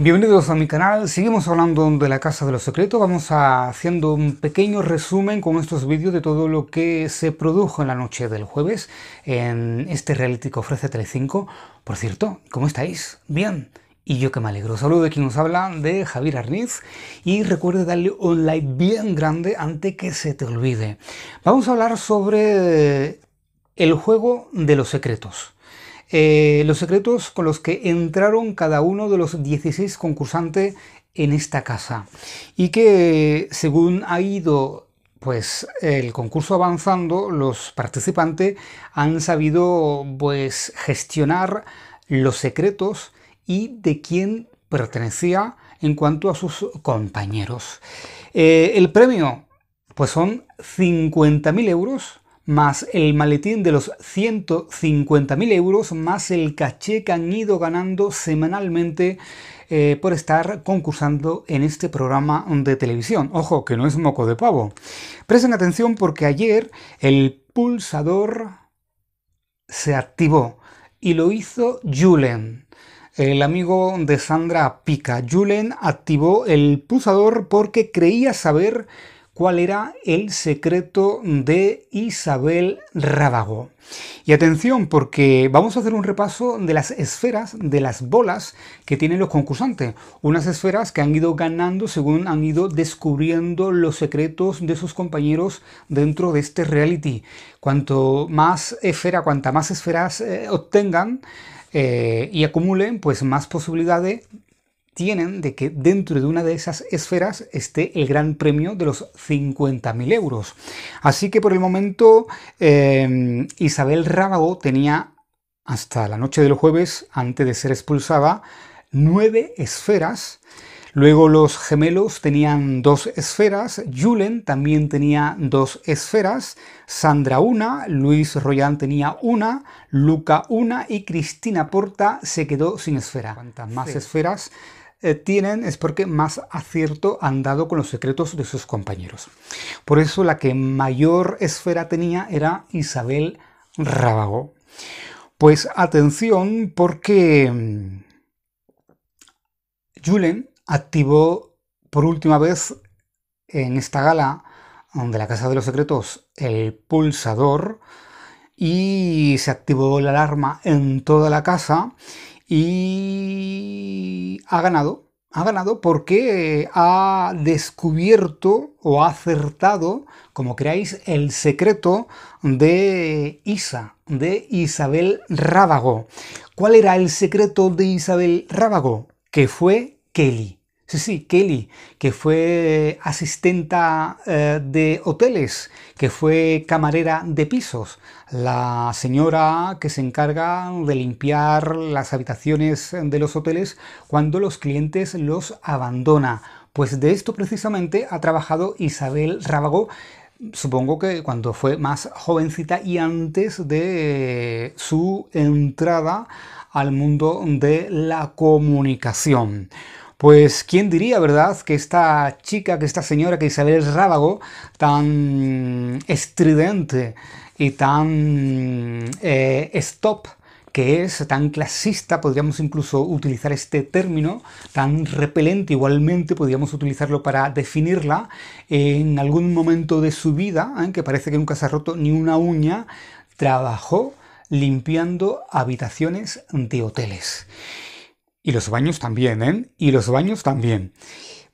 Bienvenidos a mi canal, seguimos hablando de la Casa de los Secretos, vamos haciendo un pequeño resumen con estos vídeos de todo lo que se produjo en la noche del jueves en este reality que ofrece Telecinco. Por cierto, ¿cómo estáis? Bien, y yo que me alegro. Saludo de quien nos habla, de Javier Arniz, y recuerda darle un like bien grande antes que se te olvide. Vamos a hablar sobre el juego de los secretos. Eh, los secretos con los que entraron cada uno de los 16 concursantes en esta casa y que según ha ido pues el concurso avanzando, los participantes han sabido pues gestionar los secretos y de quién pertenecía en cuanto a sus compañeros. Eh, el premio pues son 50.000 euros más el maletín de los 150.000 euros, más el caché que han ido ganando semanalmente eh, por estar concursando en este programa de televisión. Ojo, que no es moco de pavo. Presten atención porque ayer el pulsador se activó y lo hizo Julen. El amigo de Sandra Pica, Julen activó el pulsador porque creía saber cuál era el secreto de Isabel Rábago. Y atención, porque vamos a hacer un repaso de las esferas, de las bolas que tienen los concursantes. Unas esferas que han ido ganando según han ido descubriendo los secretos de sus compañeros dentro de este reality. Cuanto más esfera, cuanta más esferas eh, obtengan, eh, y acumulen, pues más posibilidades tienen de que dentro de una de esas esferas esté el gran premio de los 50.000 euros. Así que por el momento em, Isabel Rábago tenía hasta la noche del jueves, antes de ser expulsada, nueve esferas. Luego los gemelos tenían dos esferas, Julen también tenía dos esferas, Sandra una, Luis Royan tenía una, Luca una y Cristina Porta se quedó sin esfera. Cuantas más esferas, eh, tienen es porque más acierto han dado con los secretos de sus compañeros. Por eso la que mayor esfera tenía era Isabel Rábago. Pues atención porque mm, Julen activó por última vez en esta gala de la Casa de los Secretos el pulsador y se activó la alarma en toda la casa y ha ganado. Ha ganado porque eh, ha descubierto o ha acertado, como creáis, el secreto de Isa, de Isabel Rábago. ¿Cuál era el secreto de Isabel Rábago? Que fue Kelly. Sí, sí, Kelly, que fue asistenta eh, de hoteles, que fue camarera de pisos, la señora que se encarga de limpiar las habitaciones de los hoteles cuando los clientes los abandona. Pues de esto precisamente ha trabajado Isabel Rábago supongo que cuando fue más jovencita y antes de su entrada al mundo de la comunicación. Pues quién diría, ¿verdad? Que esta chica, que esta señora, que Isabel Rábago, tan estridente y tan eh, stop, que es tan clasista, podríamos incluso utilizar este término, tan repelente igualmente, podríamos utilizarlo para definirla, en algún momento de su vida, ¿eh? que parece que nunca se ha roto ni una uña, trabajó limpiando habitaciones de hoteles. Y los baños también, ¿eh? Y los baños también.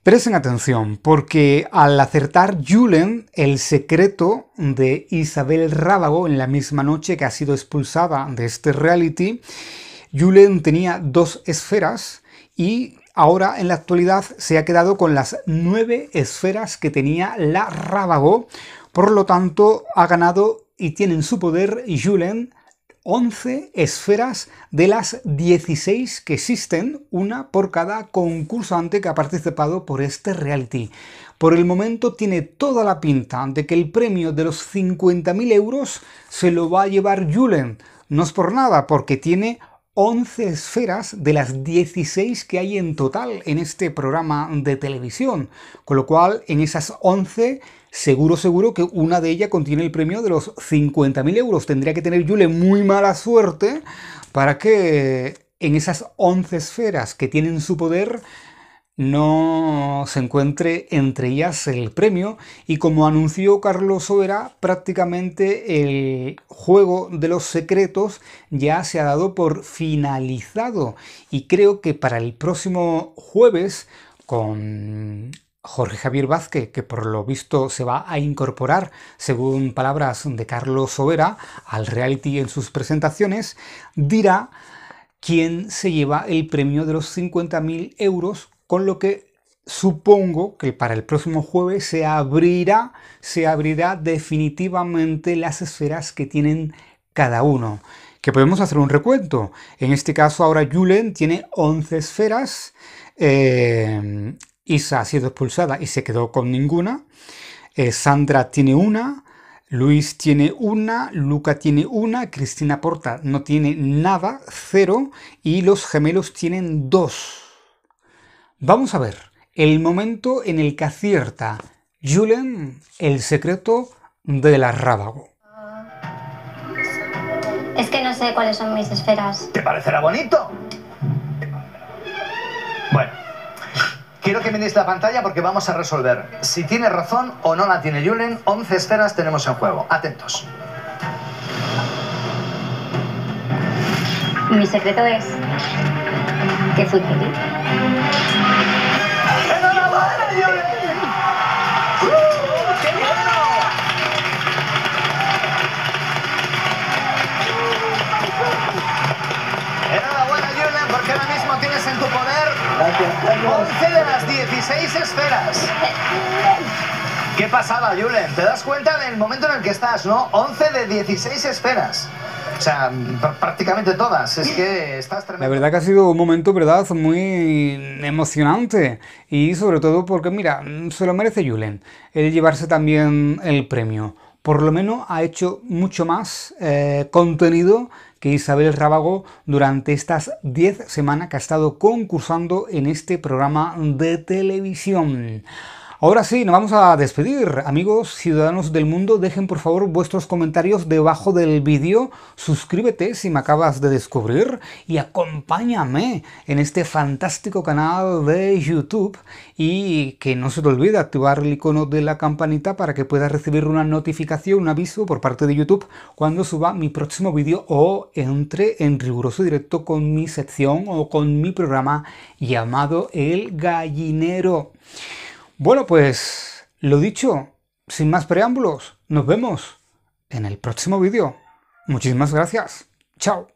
Presten atención, porque al acertar Julen el secreto de Isabel Rábago en la misma noche que ha sido expulsada de este reality, Julen tenía dos esferas y ahora en la actualidad se ha quedado con las nueve esferas que tenía la Rábago. Por lo tanto, ha ganado y tiene en su poder Julen 11 esferas de las 16 que existen, una por cada concursante que ha participado por este reality. Por el momento tiene toda la pinta de que el premio de los 50.000 euros se lo va a llevar Julen. No es por nada, porque tiene 11 esferas de las 16 que hay en total en este programa de televisión, con lo cual en esas 11 seguro, seguro que una de ellas contiene el premio de los 50.000 euros. Tendría que tener Yule muy mala suerte para que en esas 11 esferas que tienen su poder no se encuentre entre ellas el premio y como anunció Carlos Sobera, prácticamente el juego de los secretos ya se ha dado por finalizado y creo que para el próximo jueves con Jorge Javier Vázquez, que por lo visto se va a incorporar, según palabras de Carlos Sobera, al reality en sus presentaciones, dirá quién se lleva el premio de los 50.000 euros con lo que supongo que para el próximo jueves se abrirá, se abrirá definitivamente las esferas que tienen cada uno. Que podemos hacer un recuento. En este caso ahora Julen tiene 11 esferas. Eh, Isa ha sido expulsada y se quedó con ninguna. Eh, Sandra tiene una. Luis tiene una, Luca tiene una, Cristina Porta no tiene nada, cero, y los gemelos tienen dos. Vamos a ver el momento en el que acierta Julen el secreto del arrábago. Es que no sé cuáles son mis esferas. ¿Te parecerá bonito? Bueno, quiero que me la pantalla porque vamos a resolver si tiene razón o no la tiene Julen. 11 esferas tenemos en juego. Atentos. Mi secreto es que fui feliz. 11 de las 16 esferas. Qué pasaba, Julen. Te das cuenta del momento en el que estás, ¿no? 11 de 16 esferas. O sea, prácticamente todas. Es que estás tremendo. La verdad que ha sido un momento, ¿verdad? Muy emocionante. Y sobre todo porque, mira, se lo merece Julen. El llevarse también el premio por lo menos ha hecho mucho más eh, contenido que Isabel Rábago durante estas 10 semanas que ha estado concursando en este programa de televisión. Ahora sí, nos vamos a despedir. Amigos, ciudadanos del mundo, dejen por favor vuestros comentarios debajo del vídeo. Suscríbete si me acabas de descubrir y acompáñame en este fantástico canal de YouTube. Y que no se te olvide activar el icono de la campanita para que puedas recibir una notificación, un aviso por parte de YouTube cuando suba mi próximo vídeo o entre en riguroso directo con mi sección o con mi programa llamado El Gallinero. Bueno, pues lo dicho, sin más preámbulos, nos vemos en el próximo vídeo. Muchísimas gracias. Chao.